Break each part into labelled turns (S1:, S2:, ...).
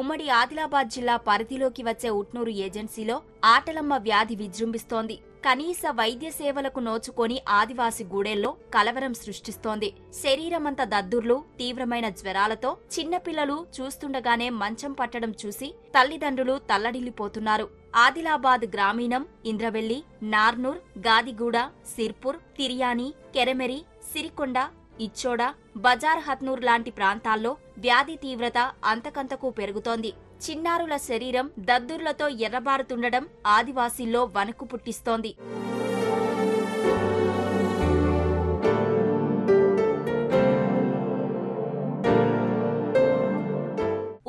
S1: ఉమ్మడి ఆదిలాబాద్ జిల్లా పరిధిలోకి వచ్చే ఉట్నూరు ఏజెన్సీలో ఆటలమ్మ వ్యాధి విజృంభిస్తోంది కనీస వైద్య సేవలకు నోచుకొని ఆదివాసి గూడెల్లో కలవరం సృష్టిస్తోంది శరీరమంత దద్దుర్లు తీవ్రమైన జ్వరాలతో చిన్నపిల్లలు చూస్తుండగానే మంచం పట్టడం చూసి తల్లిదండ్రులు తల్లడిల్లిపోతున్నారు ఆదిలాబాద్ గ్రామీణం ఇంద్రవెల్లి నార్నూర్ గాదిగూడ సిర్పూర్ తిరియాని కెరమెరి సిరికొండ ఇచ్చోడ బజార్ హత్నూర్ లాంటి ప్రాంతాల్లో వ్యాధి తీవ్రత అంతకంతకు పెరుగుతోంది చిన్నారుల శరీరం దద్దుర్లతో ఎర్రబారుతుండడం ఆదివాసీల్లో వణుకు పుట్టిస్తోంది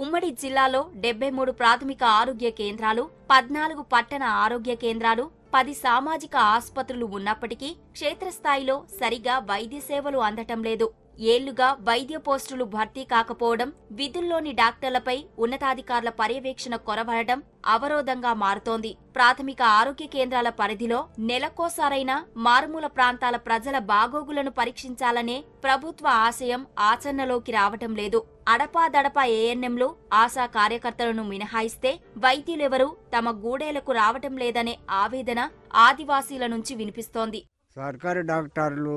S1: ఉమ్మడి జిల్లాలో డెబ్బై మూడు ప్రాథమిక ఆరోగ్య కేంద్రాలు పద్నాలుగు పట్టణ ఆరోగ్య కేంద్రాలు పది సామాజిక ఆసుపత్రులు ఉన్నప్పటికీ క్షేత్రస్థాయిలో సరిగా వైద్య సేవలు అందటం లేదు ఏళ్లుగా వైద్య పోస్టులు భర్తీ కాకపోవడం విధుల్లోని డాక్టర్లపై ఉన్నతాధికారుల పర్యవేక్షణ కొరవడటం అవరోధంగా మారుతోంది ప్రాథమిక ఆరోగ్య కేంద్రాల పరిధిలో నెలకోసారైనా మారుమూల ప్రాంతాల ప్రజల బాగోగులను పరీక్షించాలనే ప్రభుత్వ ఆశయం ఆచరణలోకి రావటం లేదు అడపాదడపా ఏఎన్ఎంలు ఆశా కార్యకర్తలను మినహాయిస్తే వైద్యులెవరూ తమ గూడేలకు రావటం లేదనే ఆవేదన ఆదివాసీల నుంచి వినిపిస్తోంది
S2: సర్కారు డాక్టర్లు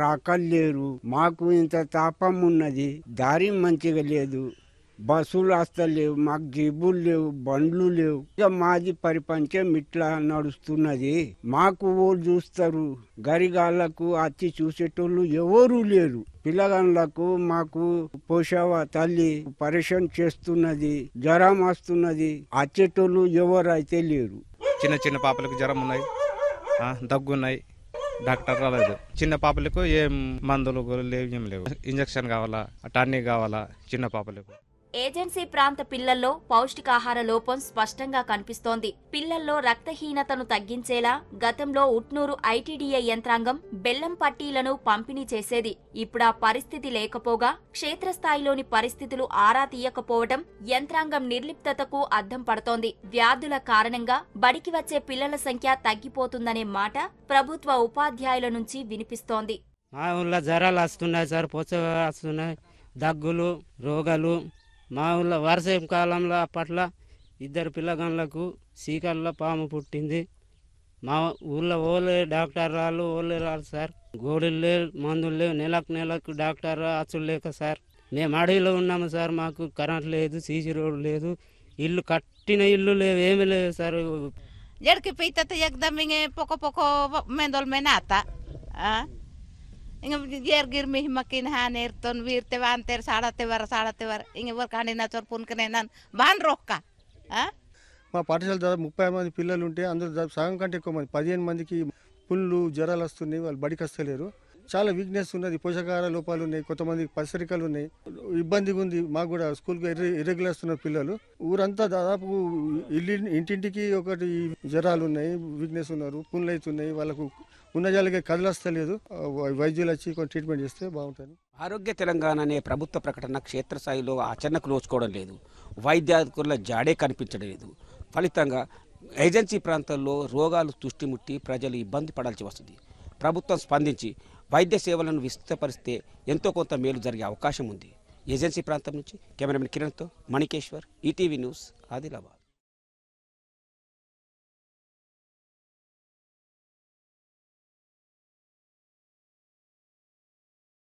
S2: రాక రాకలు లేరు మాకు ఇంత తాపం ఉన్నది దారి మంచిగా లేదు బస్సులు అస్సలు లేవు మాకు జీబులు లేవు బండ్లు లేవు ఇక మాది పరిపంచం ఇట్లా నడుస్తున్నది మాకు ఓరు చూస్తారు గరిగాళ్లకు అచ్చి చూసేటోళ్ళు ఎవరూ లేరు పిల్లగాళ్ళకు మాకు పోషవ తల్లి పరేషన్ చేస్తున్నది జ్వరం వస్తున్నది అచ్చేటోళ్ళు అయితే లేరు చిన్న చిన్న పాపలకు జ్వరం ఉన్నాయి దగ్గున్నాయి డాక్టర్ రాలేదు చిన్న పాపలకు ఏం మందులు లేవు ఏం లేవు ఇంజక్షన్ కావాలా టన్నీ కావాలా చిన్న పాపలకు
S1: ఏజెన్సీ ప్రాంత పిల్లల్లో పౌష్టికాహార లోపం స్పష్టంగా కనిపిస్తోంది పిల్లల్లో రక్తహీనతను తగ్గించేలా గతంలో ఉట్నూరు ఐటీడీఏ యంత్రాంగం బెల్లం పట్టీలను పంపిణీ చేసేది ఇప్పుడు ఆ పరిస్థితి లేకపోగా క్షేత్రస్థాయిలోని పరిస్థితులు ఆరా తీయకపోవడం యంత్రాంగం నిర్లిప్తతకు అద్దం పడుతోంది వ్యాధుల కారణంగా బడికి వచ్చే పిల్లల సంఖ్య తగ్గిపోతుందనే మాట ప్రభుత్వ ఉపాధ్యాయుల నుంచి వినిపిస్తోంది
S3: మా ఊళ్ళో జ్వరాలు వస్తున్నాయి సార్ పొచ్చ వస్తున్నాయి దగ్గులు రోగాలు మా ఊళ్ళో వర్షం కాలంలో అప్పట్లో ఇద్దరు పిల్లగాళ్ళకు సీకల్లో పాము పుట్టింది మా ఊళ్ళో ఓలే డాక్టర్ రాళ్ళు ఓలే రాళ్ళు సార్ గోడలు లేవు మందులు లేవు నెలకు నెలకు డాక్టర్ అచ్చులు లేక సార్ మేము అడవిలో ఉన్నాము సార్ మాకు కరెంట్ లేదు సీసీ రోడ్ లేదు ఇల్లు కట్టిన ఇల్లు లేవు ఏమీ లేవు సార్ ఎడికి పీతత ఎక్దమ్ పొక్క పొక్క మేందోలు మీద అత్త ఇంక ఏర్గిర్ మిహి మక్కిన హా నేర్తోన్ వీర్తే వాంతేర్ సాడతే వర సాడతే వర ఇంక వర్కండి నా చోరు పునుకనే నన్ను బాన్
S4: మా పాఠశాల ముప్పై మంది పిల్లలు ఉంటే అందరూ సగం కంటే ఎక్కువ మంది పదిహేను మందికి పుళ్ళు జ్వరాలు వస్తున్నాయి వాళ్ళు బడికి వస్తలేరు చాలా వీక్నెస్ ఉన్నది పోషకాహార లోపాలు ఉన్నాయి కొంతమంది పసరికలు ఉన్నాయి ఇబ్బందిగా ఉంది మాకు కూడా స్కూల్కి ఇరెగ్యులర్స్ ఉన్న పిల్లలు ఊరంతా దాదాపు ఇల్లు ఇంటింటికి ఒకటి జ్వరాలు ఉన్నాయి వీక్నెస్ ఉన్నారు పుండ్లు అవుతున్నాయి వాళ్ళకు ఉన్న జాలిగా కదలస్తలేదు వైద్యులు వచ్చి కొన్ని ట్రీట్మెంట్ చేస్తే బాగుంటుంది
S2: ఆరోగ్య తెలంగాణ అనే ప్రభుత్వ ప్రకటన క్షేత్రస్థాయిలో ఆచరణకు నోచుకోవడం లేదు వైద్యాధికారుల జాడే కనిపించడం లేదు ఫలితంగా ఏజెన్సీ ప్రాంతాల్లో రోగాలు తుష్టిముట్టి ప్రజలు ఇబ్బంది పడాల్సి వస్తుంది ప్రభుత్వం స్పందించి వైద్య సేవలను విస్తృతపరిస్తే ఎంతో కొంత మేలు జరిగే అవకాశం ఉంది ఏజెన్సీ ప్రాంతం నుంచి
S1: కెమెరామెన్ కిరణ్తో మణికేశ్వర్ ఈటీవీ న్యూస్ ఆదిలాబాద్